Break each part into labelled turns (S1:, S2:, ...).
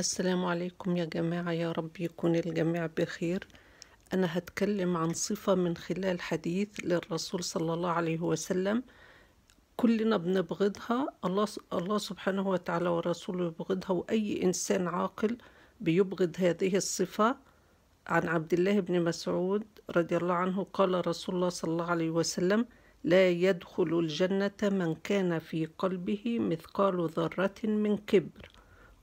S1: السلام عليكم يا جماعة يا رب يكون الجميع بخير أنا هتكلم عن صفة من خلال حديث للرسول صلى الله عليه وسلم كلنا بنبغضها الله, الله سبحانه وتعالى ورسوله يبغضها وأي إنسان عاقل بيبغض هذه الصفة عن عبد الله بن مسعود رضي الله عنه قال رسول الله صلى الله عليه وسلم لا يدخل الجنة من كان في قلبه مثقال ذرة من كبر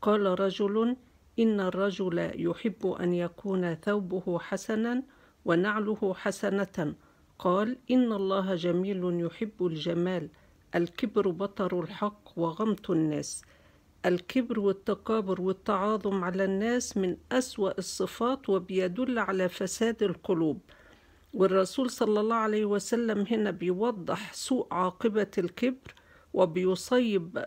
S1: قال رجل إن الرجل يحب أن يكون ثوبه حسنا ونعله حسنة قال إن الله جميل يحب الجمال الكبر بطر الحق وغمط الناس الكبر والتكابر والتعاظم على الناس من أسوأ الصفات وبيدل على فساد القلوب والرسول صلى الله عليه وسلم هنا بيوضح سوء عاقبة الكبر وبيصيب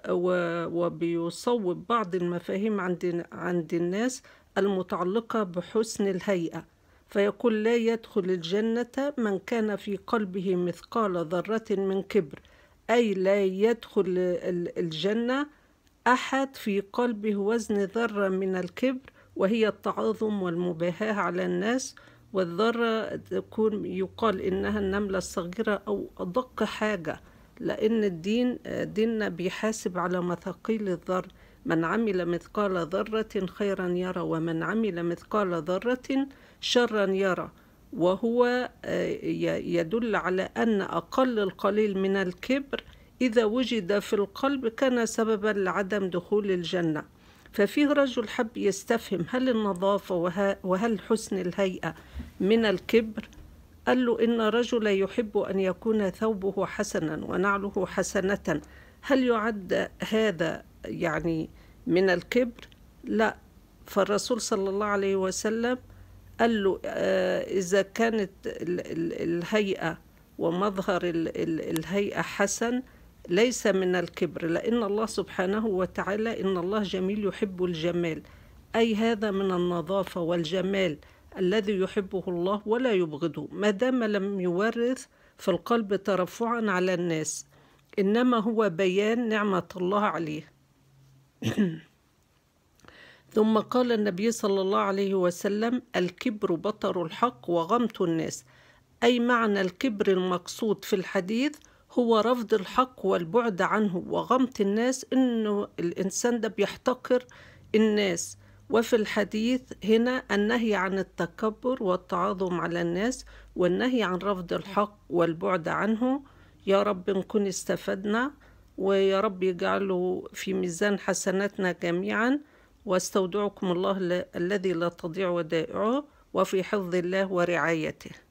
S1: وبيصوب بعض المفاهيم عند عند الناس المتعلقة بحسن الهيئة فيقول لا يدخل الجنة من كان في قلبه مثقال ذرة من كبر أي لا يدخل الجنة أحد في قلبه وزن ذرة من الكبر وهي التعاظم والمباهاة على الناس والذرة تكون يقال إنها النملة الصغيرة أو أدق حاجة لأن الدين ديننا بيحاسب على مثقيل الذر من عمل مثقال ذرة خيرا يرى ومن عمل مثقال ذرة شرا يرى وهو آه، يدل على أن أقل القليل من الكبر إذا وجد في القلب كان سببا لعدم دخول الجنة ففيه رجل حب يستفهم هل النظافة وهل حسن الهيئة من الكبر قال له إن رجلا يحب أن يكون ثوبه حسنا ونعله حسنة هل يعد هذا يعني من الكبر؟ لا فالرسول صلى الله عليه وسلم قال له آه، إذا كانت الهيئة ومظهر الهيئة حسن ليس من الكبر لأن الله سبحانه وتعالى إن الله جميل يحب الجمال أي هذا من النظافة والجمال الذي يحبه الله ولا يبغضه ما دام لم يورث في القلب ترفعا على الناس إنما هو بيان نعمة الله عليه ثم قال النبي صلى الله عليه وسلم الكبر بطر الحق وغمط الناس أي معنى الكبر المقصود في الحديث هو رفض الحق والبعد عنه وغمط الناس إنه الإنسان ده بيحتقر الناس وفي الحديث هنا النهي عن التكبر والتعاظم على الناس والنهي عن رفض الحق والبعد عنه يا رب نكون استفدنا ويا رب يجعله في ميزان حسناتنا جميعا واستودعكم الله الذي لا تضيع ودائعه وفي حفظ الله ورعايته